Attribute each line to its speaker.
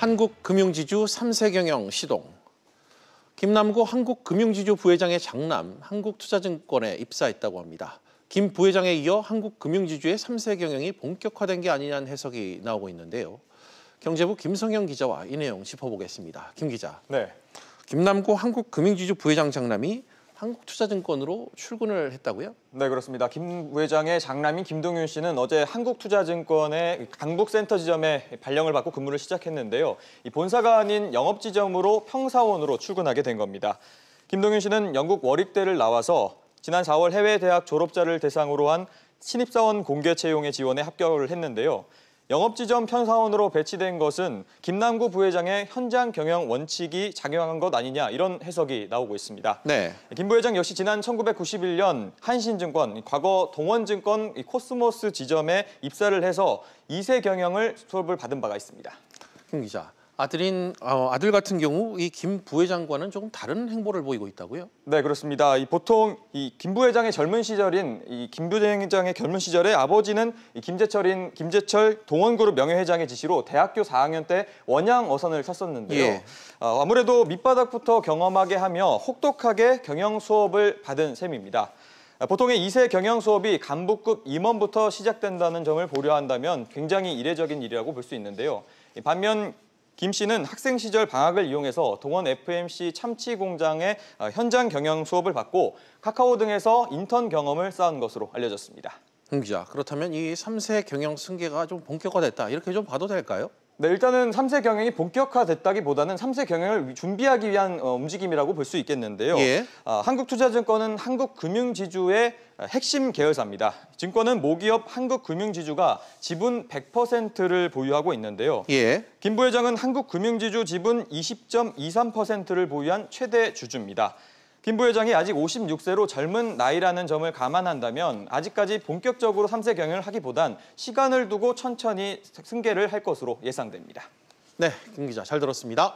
Speaker 1: 한국금융지주 3세 경영 시동, 김남구 한국금융지주 부회장의 장남 한국투자증권에 입사했다고 합니다. 김 부회장에 이어 한국금융지주의 3세 경영이 본격화된 게 아니냐는 해석이 나오고 있는데요. 경제부 김성현 기자와 이 내용 짚어보겠습니다. 김 기자. 네. 김남구 한국금융지주 부회장 장남이
Speaker 2: 한국투자증권으로 출근을 했다고요? 네, 그렇습니다. 김 부회장의 장남인 김동윤 씨는 어제 한국투자증권의 강북센터 지점에 발령을 받고 근무를 시작했는데요. 이 본사가 아닌 영업지점으로 평사원으로 출근하게 된 겁니다. 김동윤 씨는 영국 워릭대를 나와서 지난 4월 해외 대학 졸업자를 대상으로 한 신입사원 공개 채용의 지원에 합격을 했는데요. 영업지점 편사원으로 배치된 것은 김남구 부회장의 현장 경영 원칙이 작용한 것 아니냐 이런 해석이 나오고 있습니다. 네. 김 부회장 역시 지난 1991년 한신증권, 과거 동원증권 코스모스 지점에 입사를 해서 2세 경영을 수업을 받은 바가 있습니다. 김 기자, 아들인 어, 아들 같은 경우 이 김 부회장과는 조금 다른 행보를 보이고 있다고요? 네 그렇습니다. 이 보통 이 김 부회장의 젊은 시절인 이김 부회장의 젊은 시절에 아버지는 이 김재철인 김재철 동원그룹 명예회장의 지시로 대학교 4학년 때 원양 어선을 탔었는데요. 예. 어, 아무래도 밑바닥부터 경험하게 하며 혹독하게 경영 수업을 받은 셈입니다. 어, 보통의 2세 경영 수업이 간부급 임원부터 시작된다는 점을 고려한다면 굉장히 이례적인 일이라고 볼 수 있는데요. 반면 김 씨는 학생 시절 방학을 이용해서 동원 FMC 참치 공장의 어, 현장 경영 수업을 받고 카카오 등에서 인턴 경험을 쌓은 것으로 알려졌습니다. 홍 기자, 그렇다면 이 3세 경영 승계가 좀 본격화됐다 이렇게 좀 봐도 될까요? 네, 일단은 삼세 경영이 본격화됐다기보다는 삼세 경영을 준비하기 위한 어, 움직임이라고 볼 수 있겠는데요. 예. 아, 한국투자증권은 한국금융지주의 아, 핵심 계열사입니다. 증권은 모기업 한국금융지주가 지분 100%를 보유하고 있는데요. 예. 김 부회장은 한국금융지주 지분 20.23%를 보유한 최대 주주입니다. 김 부회장이 아직 56세로 젊은 나이라는 점을 감안한다면 아직까지 본격적으로 3세 경영을 하기보단 시간을 두고 천천히 승계를 할 것으로 예상됩니다. 네, 김 기자 잘 들었습니다.